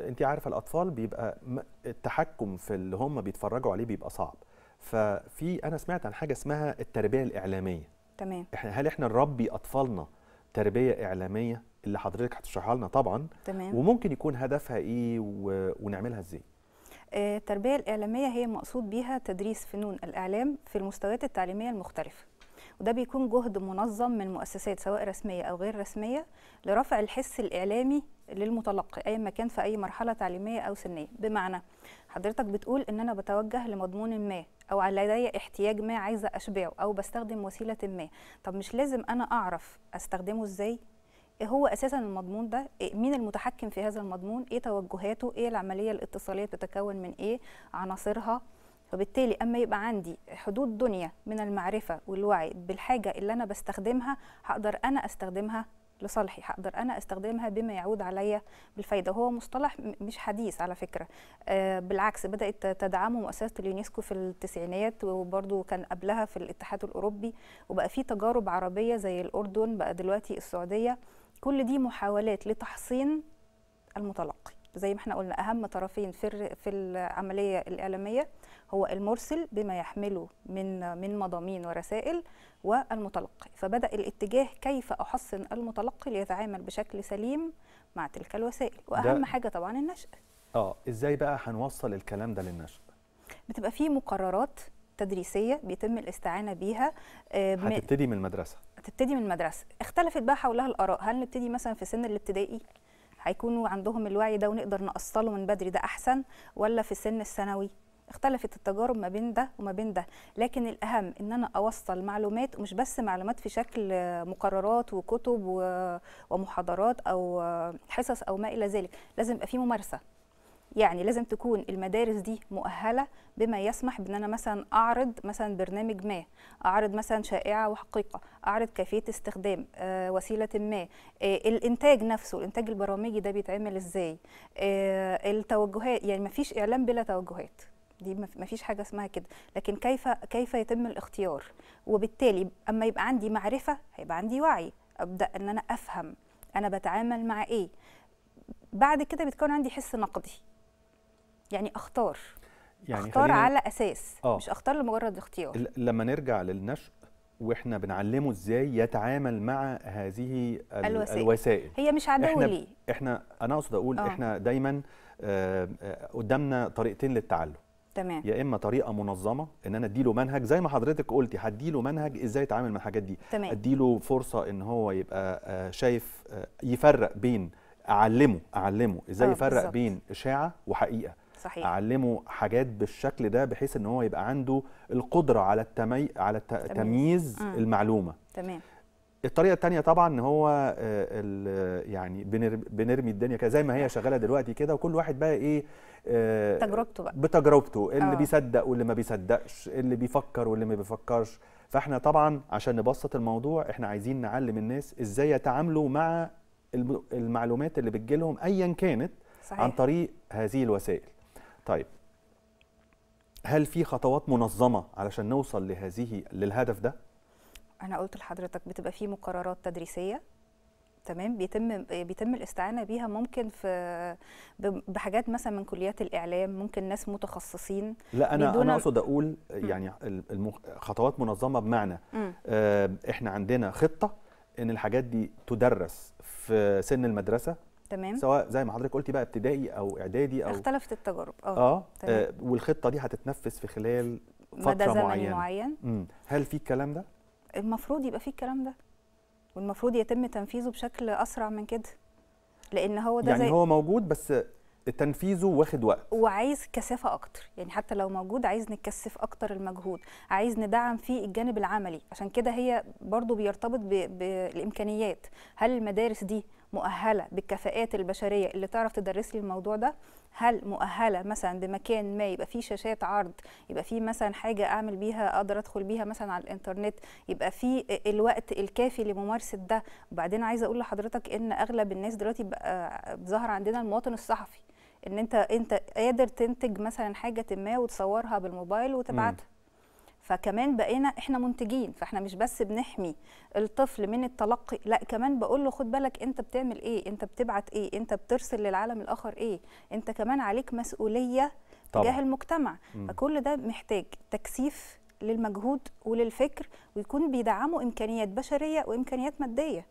انت عارفه الاطفال بيبقى التحكم في اللي هم بيتفرجوا عليه بيبقى صعب ففي انا سمعت عن حاجه اسمها التربيه الاعلاميه تمام احنا هل احنا نربي اطفالنا تربيه اعلاميه اللي حضرتك هتشرحها لنا طبعا تمام وممكن يكون هدفها ايه و... ونعملها ازاي آه، التربيه الاعلاميه هي مقصود بيها تدريس فنون الاعلام في المستويات التعليميه المختلفه وده بيكون جهد منظم من مؤسسات سواء رسميه او غير رسميه لرفع الحس الاعلامي للمتلقي اي مكان في اي مرحله تعليميه او سنيه بمعنى حضرتك بتقول ان انا بتوجه لمضمون ما او لدي احتياج ما عايزه اشبعه او بستخدم وسيله ما طب مش لازم انا اعرف استخدمه ازاي ايه هو اساسا المضمون ده إيه مين المتحكم في هذا المضمون ايه توجهاته ايه العمليه الاتصاليه بتتكون من ايه عناصرها فبالتالي اما يبقى عندي حدود دنيا من المعرفه والوعي بالحاجه اللي انا بستخدمها هقدر انا استخدمها لصالحي هقدر انا استخدمها بما يعود عليا بالفايده وهو مصطلح مش حديث على فكره آه بالعكس بدات تدعمه مؤسسه اليونسكو في التسعينات وبرده كان قبلها في الاتحاد الاوروبي وبقى في تجارب عربيه زي الاردن بقى دلوقتي السعوديه كل دي محاولات لتحصين المتلقي زي ما احنا قلنا اهم طرفين في في العمليه الاعلاميه هو المرسل بما يحمله من من مضامين ورسائل والمتلقي فبدا الاتجاه كيف احصن المتلقي ليتعامل بشكل سليم مع تلك الوسائل واهم حاجه طبعا النشأ اه ازاي بقى هنوصل الكلام ده للنشأ بتبقى في مقررات تدريسيه بيتم الاستعانه بيها آه، هتبتدي من المدرسه هتبتدي من المدرسه اختلفت بقى حولها الاراء هل نبتدي مثلا في سن الابتدائي هيكونوا عندهم الوعي ده ونقدر نقصله من بدري ده أحسن ولا في سن الثانوي اختلفت التجارب ما بين ده وما بين ده لكن الأهم إن أنا أوصل معلومات ومش بس معلومات في شكل مقررات وكتب ومحاضرات أو حصص أو ما إلى ذلك لازم يبقى في ممارسة يعني لازم تكون المدارس دي مؤهله بما يسمح بان انا مثلا اعرض مثلا برنامج ما اعرض مثلا شائعه وحقيقه اعرض كيفيه استخدام آه وسيله ما آه الانتاج نفسه الانتاج البرامجي ده بيتعمل ازاي آه التوجهات يعني ما فيش اعلام بلا توجهات دي ما فيش حاجه اسمها كده لكن كيف كيف يتم الاختيار وبالتالي اما يبقى عندي معرفه هيبقى عندي وعي ابدا ان انا افهم انا بتعامل مع ايه بعد كده بيتكون عندي حس نقدي يعني اختار يعني اختار على اساس آه. مش اختار لمجرد اختيار لما نرجع للنشء واحنا بنعلمه ازاي يتعامل مع هذه الوسائل, الوسائل. هي مش عدو ليه احنا انا اقصد اقول آه. احنا دايما آه،, آه قدامنا طريقتين للتعلم تمام يا اما طريقه منظمه ان انا اديله منهج زي ما حضرتك قلتي هديله منهج ازاي يتعامل مع الحاجات دي تمام اديله فرصه ان هو يبقى آه شايف آه يفرق بين اعلمه اعلمه ازاي آه يفرق بالزبط. بين اشاعه وحقيقه صحيح. اعلمه حاجات بالشكل ده بحيث ان هو يبقى عنده القدره على التمي... على تمييز آه. المعلومه تمام الطريقه الثانيه طبعا ان هو آه، يعني بنرمي الدنيا كده زي ما هي شغاله دلوقتي كده وكل واحد بقى ايه آه، تجربته بقى بتجربته اللي أوه. بيصدق واللي ما بيصدقش اللي بيفكر واللي ما بيفكرش فاحنا طبعا عشان نبسط الموضوع احنا عايزين نعلم الناس ازاي يتعاملوا مع المعلومات اللي بتجيلهم ايا كانت صحيح. عن طريق هذه الوسائل طيب هل في خطوات منظمه علشان نوصل لهذه للهدف ده انا قلت لحضرتك بتبقى في مقررات تدريسيه تمام بيتم بيتم الاستعانه بيها ممكن في بحاجات مثلا من كليات الاعلام ممكن ناس متخصصين لا انا انا اقصد اقول يعني خطوات منظمه بمعنى آه، احنا عندنا خطه ان الحاجات دي تدرس في سن المدرسه تمام سواء زي ما حضرتك قلتي بقى ابتدائي او اعدادي او اختلفت التجارب اه, آه. آه، والخطه دي هتتنفذ في خلال فتره مدى زمن معينه معين. هل في الكلام ده المفروض يبقى في الكلام ده والمفروض يتم تنفيذه بشكل اسرع من كده لان هو ده يعني زي هو موجود بس تنفيذه واخد وقت وعايز كثافه اكتر يعني حتى لو موجود عايز نكثف اكتر المجهود عايز ندعم فيه الجانب العملي عشان كده هي برضو بيرتبط بالامكانيات هل المدارس دي مؤهله بالكفاءات البشريه اللي تعرف تدرس لي الموضوع ده هل مؤهله مثلا بمكان ما يبقى فيه شاشات عرض يبقى فيه مثلا حاجه اعمل بيها اقدر ادخل بيها مثلا على الانترنت يبقى فيه الوقت الكافي لممارسه ده وبعدين عايزه اقول لحضرتك ان اغلب الناس دلوقتي بقى ظهر عندنا المواطن الصحفي ان انت انت قادر تنتج مثلا حاجه ما وتصورها بالموبايل وتبعتها فكمان بقينا احنا منتجين فاحنا مش بس بنحمي الطفل من التلقي لا كمان بقول له خد بالك انت بتعمل ايه انت بتبعت ايه انت بترسل للعالم الاخر ايه انت كمان عليك مسؤوليه تجاه المجتمع م. فكل ده محتاج تكثيف للمجهود وللفكر ويكون بيدعموا امكانيات بشريه وامكانيات ماديه